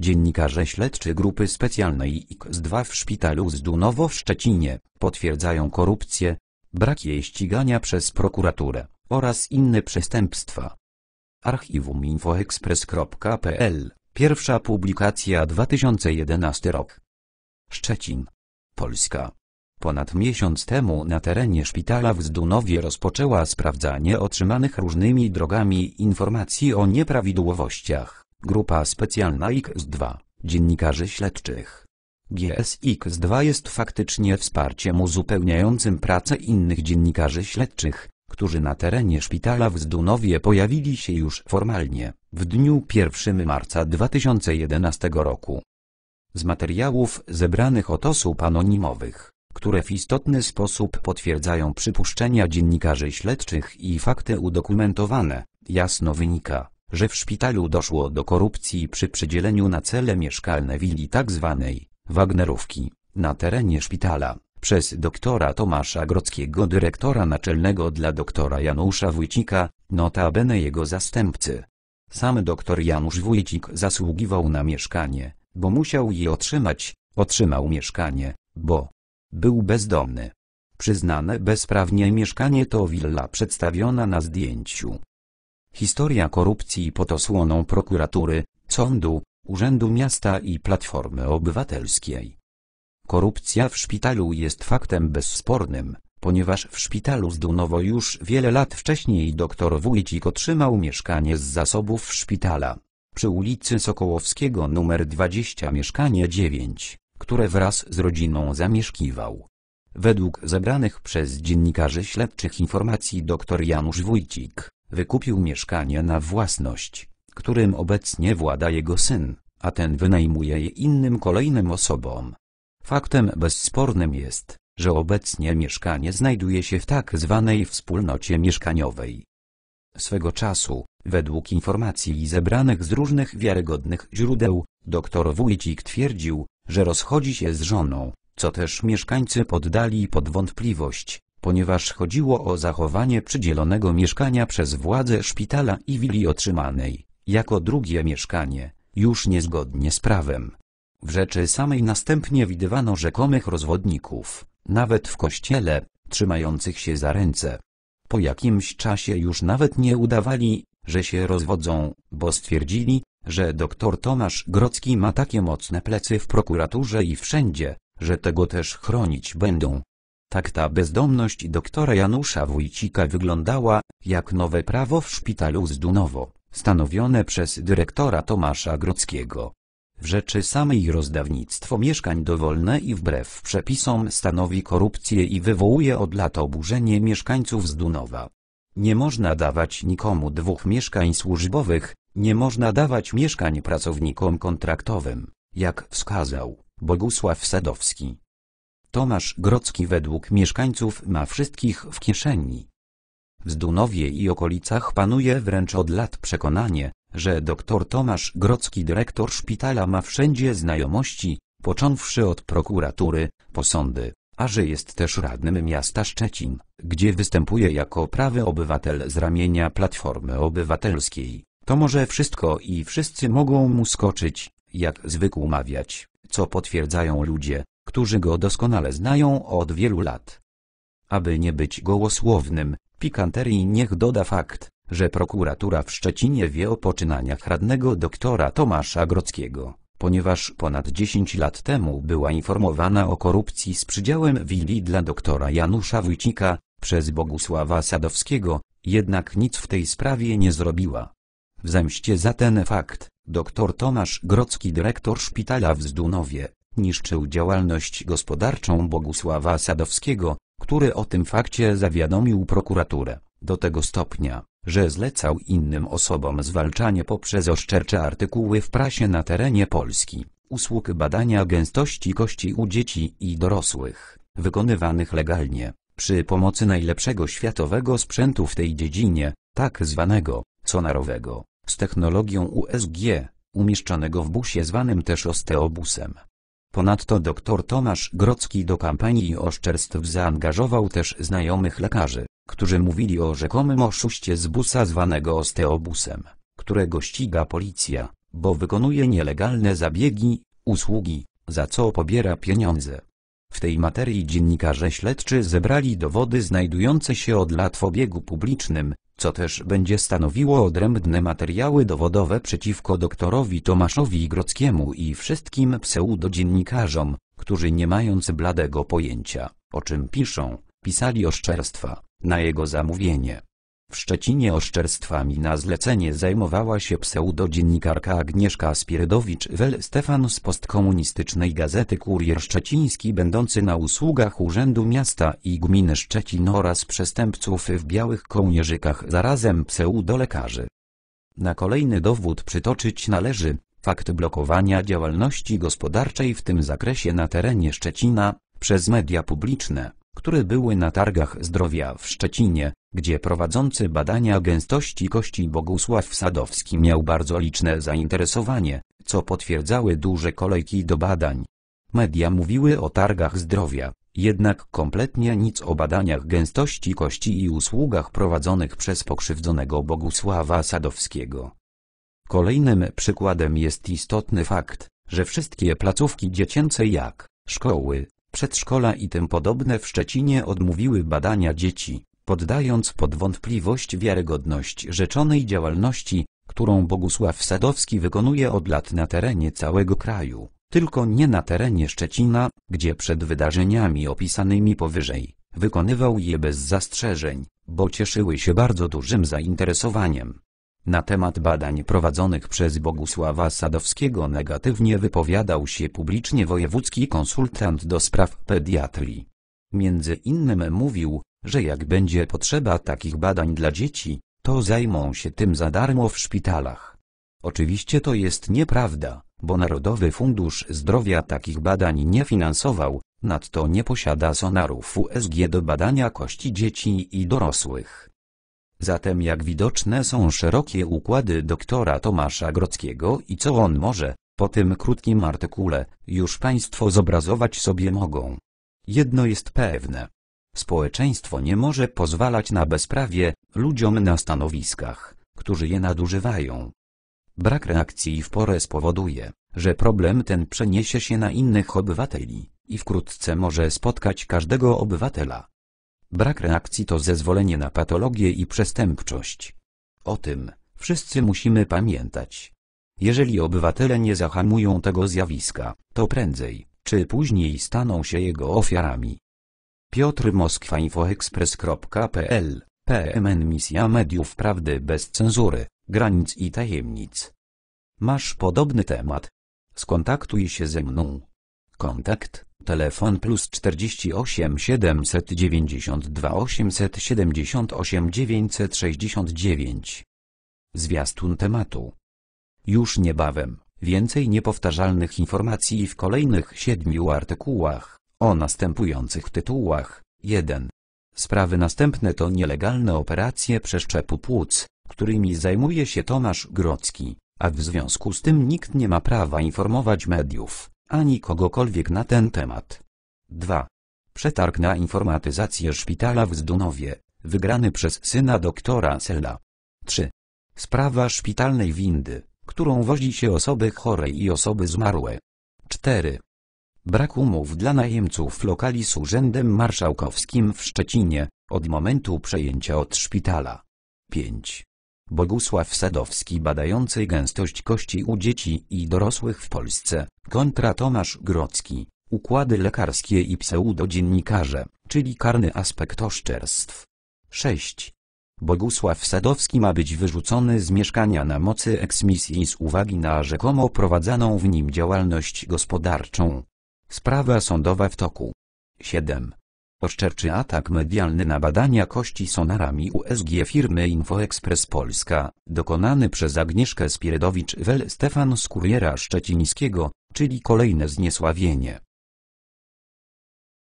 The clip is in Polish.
Dziennikarze śledczy grupy specjalnej X2 w szpitalu Zdunowo w Szczecinie potwierdzają korupcję, brak jej ścigania przez prokuraturę oraz inne przestępstwa. Archiwum infoexpress.pl Pierwsza publikacja 2011 rok. Szczecin. Polska. Ponad miesiąc temu na terenie szpitala w Zdunowie rozpoczęła sprawdzanie otrzymanych różnymi drogami informacji o nieprawidłowościach Grupa specjalna X2, dziennikarzy śledczych. GSX2 jest faktycznie wsparciem uzupełniającym pracę innych dziennikarzy śledczych, którzy na terenie szpitala w Zdunowie pojawili się już formalnie, w dniu 1 marca 2011 roku. Z materiałów zebranych od osób anonimowych, które w istotny sposób potwierdzają przypuszczenia dziennikarzy śledczych i fakty udokumentowane, jasno wynika, że w szpitalu doszło do korupcji przy przydzieleniu na cele mieszkalne willi tzw. Tak Wagnerówki na terenie szpitala przez doktora Tomasza Grockiego dyrektora naczelnego dla doktora Janusza Wójcika, notabene jego zastępcy. Sam doktor Janusz Wójcik zasługiwał na mieszkanie, bo musiał je otrzymać, otrzymał mieszkanie, bo był bezdomny. Przyznane bezprawnie mieszkanie to willa przedstawiona na zdjęciu. Historia korupcji pod osłoną prokuratury, sądu, Urzędu Miasta i Platformy Obywatelskiej. Korupcja w szpitalu jest faktem bezspornym, ponieważ w szpitalu Dunowo już wiele lat wcześniej dr Wójcik otrzymał mieszkanie z zasobów szpitala, przy ulicy Sokołowskiego nr 20 mieszkanie 9, które wraz z rodziną zamieszkiwał. Według zebranych przez dziennikarzy śledczych informacji dr Janusz Wójcik, wykupił mieszkanie na własność, którym obecnie włada jego syn, a ten wynajmuje je innym kolejnym osobom. Faktem bezspornym jest, że obecnie mieszkanie znajduje się w tak zwanej wspólnocie mieszkaniowej. Swego czasu, według informacji zebranych z różnych wiarygodnych źródeł, dr Wójcik twierdził, że rozchodzi się z żoną, co też mieszkańcy poddali pod wątpliwość, ponieważ chodziło o zachowanie przydzielonego mieszkania przez władze szpitala i willi otrzymanej, jako drugie mieszkanie, już niezgodnie z prawem. W rzeczy samej następnie widywano rzekomych rozwodników, nawet w kościele, trzymających się za ręce. Po jakimś czasie już nawet nie udawali, że się rozwodzą, bo stwierdzili, że doktor Tomasz Grocki ma takie mocne plecy w prokuraturze i wszędzie, że tego też chronić będą. Tak ta bezdomność doktora Janusza Wójcika wyglądała, jak nowe prawo w szpitalu Zdunowo, stanowione przez dyrektora Tomasza Grockiego. W rzeczy samej rozdawnictwo mieszkań dowolne i wbrew przepisom stanowi korupcję i wywołuje od lat oburzenie mieszkańców Zdunowa. Nie można dawać nikomu dwóch mieszkań służbowych, nie można dawać mieszkań pracownikom kontraktowym, jak wskazał Bogusław Sadowski. Tomasz Grocki według mieszkańców ma wszystkich w kieszeni. W Zdunowie i okolicach panuje wręcz od lat przekonanie, że dr Tomasz Grocki dyrektor szpitala ma wszędzie znajomości, począwszy od prokuratury, posądy, a że jest też radnym miasta Szczecin, gdzie występuje jako prawy obywatel z ramienia Platformy Obywatelskiej. To może wszystko i wszyscy mogą mu skoczyć, jak zwykł mawiać, co potwierdzają ludzie, którzy go doskonale znają od wielu lat. Aby nie być gołosłownym, pikanterii niech doda fakt, że prokuratura w Szczecinie wie o poczynaniach radnego doktora Tomasza Grockiego, ponieważ ponad 10 lat temu była informowana o korupcji z przydziałem willi dla doktora Janusza Wójcika, przez Bogusława Sadowskiego, jednak nic w tej sprawie nie zrobiła. W zemście za ten fakt, dr Tomasz Grocki dyrektor szpitala w Zdunowie, niszczył działalność gospodarczą Bogusława Sadowskiego, który o tym fakcie zawiadomił prokuraturę, do tego stopnia, że zlecał innym osobom zwalczanie poprzez oszczercze artykuły w prasie na terenie Polski, usług badania gęstości kości u dzieci i dorosłych, wykonywanych legalnie, przy pomocy najlepszego światowego sprzętu w tej dziedzinie, tak zwanego, sonarowego, z technologią USG, umieszczonego w busie zwanym też osteobusem. Ponadto dr Tomasz Grocki do kampanii oszczerstw zaangażował też znajomych lekarzy, którzy mówili o rzekomym oszuście z busa zwanego osteobusem, którego ściga policja, bo wykonuje nielegalne zabiegi, usługi, za co pobiera pieniądze. W tej materii dziennikarze śledczy zebrali dowody znajdujące się od lat w obiegu publicznym, co też będzie stanowiło odrębne materiały dowodowe przeciwko doktorowi Tomaszowi Grockiemu i wszystkim pseudodziennikarzom, którzy nie mając bladego pojęcia, o czym piszą, pisali oszczerstwa, na jego zamówienie. W Szczecinie oszczerstwami na zlecenie zajmowała się pseudodziennikarka Agnieszka Spierdowicz-Wel Stefan z postkomunistycznej gazety Kurier Szczeciński będący na usługach Urzędu Miasta i Gminy Szczecin oraz przestępców w białych kołnierzykach zarazem pseudolekarzy. Na kolejny dowód przytoczyć należy fakt blokowania działalności gospodarczej w tym zakresie na terenie Szczecina przez media publiczne, które były na targach zdrowia w Szczecinie gdzie prowadzący badania gęstości kości Bogusław Sadowski miał bardzo liczne zainteresowanie, co potwierdzały duże kolejki do badań. Media mówiły o targach zdrowia, jednak kompletnie nic o badaniach gęstości kości i usługach prowadzonych przez pokrzywdzonego Bogusława Sadowskiego. Kolejnym przykładem jest istotny fakt, że wszystkie placówki dziecięce jak szkoły, przedszkola i tym podobne w Szczecinie odmówiły badania dzieci poddając pod wątpliwość wiarygodność rzeczonej działalności, którą Bogusław Sadowski wykonuje od lat na terenie całego kraju, tylko nie na terenie Szczecina, gdzie przed wydarzeniami opisanymi powyżej, wykonywał je bez zastrzeżeń, bo cieszyły się bardzo dużym zainteresowaniem. Na temat badań prowadzonych przez Bogusława Sadowskiego negatywnie wypowiadał się publicznie wojewódzki konsultant do spraw pediatrii. Między innym mówił, że jak będzie potrzeba takich badań dla dzieci, to zajmą się tym za darmo w szpitalach. Oczywiście to jest nieprawda, bo Narodowy Fundusz Zdrowia takich badań nie finansował, nadto nie posiada sonarów USG do badania kości dzieci i dorosłych. Zatem jak widoczne są szerokie układy doktora Tomasza Grockiego i co on może, po tym krótkim artykule, już Państwo zobrazować sobie mogą. Jedno jest pewne, Społeczeństwo nie może pozwalać na bezprawie, ludziom na stanowiskach, którzy je nadużywają. Brak reakcji w porę spowoduje, że problem ten przeniesie się na innych obywateli i wkrótce może spotkać każdego obywatela. Brak reakcji to zezwolenie na patologię i przestępczość. O tym wszyscy musimy pamiętać. Jeżeli obywatele nie zahamują tego zjawiska, to prędzej czy później staną się jego ofiarami. Piotr Moskwa infoexpress.pl PMN Misja Mediów Prawdy bez cenzury, granic i tajemnic. Masz podobny temat? Skontaktuj się ze mną. Kontakt, telefon plus 48 792 878 969. Zwiastun tematu. Już niebawem, więcej niepowtarzalnych informacji w kolejnych siedmiu artykułach o następujących tytułach. 1. Sprawy następne to nielegalne operacje przeszczepu płuc, którymi zajmuje się Tomasz Grocki, a w związku z tym nikt nie ma prawa informować mediów, ani kogokolwiek na ten temat. 2. Przetarg na informatyzację szpitala w Zdunowie, wygrany przez syna doktora Selda. 3. Sprawa szpitalnej windy, którą wozi się osoby chore i osoby zmarłe. 4. Brak umów dla najemców lokali z Urzędem Marszałkowskim w Szczecinie, od momentu przejęcia od szpitala. 5. Bogusław Sadowski badający gęstość kości u dzieci i dorosłych w Polsce, kontra Tomasz Grodzki, układy lekarskie i pseudodziennikarze, czyli karny aspekt oszczerstw. 6. Bogusław Sadowski ma być wyrzucony z mieszkania na mocy eksmisji z uwagi na rzekomo prowadzaną w nim działalność gospodarczą, Sprawa sądowa w toku. 7. Oszczerczy atak medialny na badania kości sonarami USG firmy InfoExpress Polska, dokonany przez Agnieszkę Spiredowicz, wel Stefan z Kuriera Szczecińskiego, czyli kolejne zniesławienie.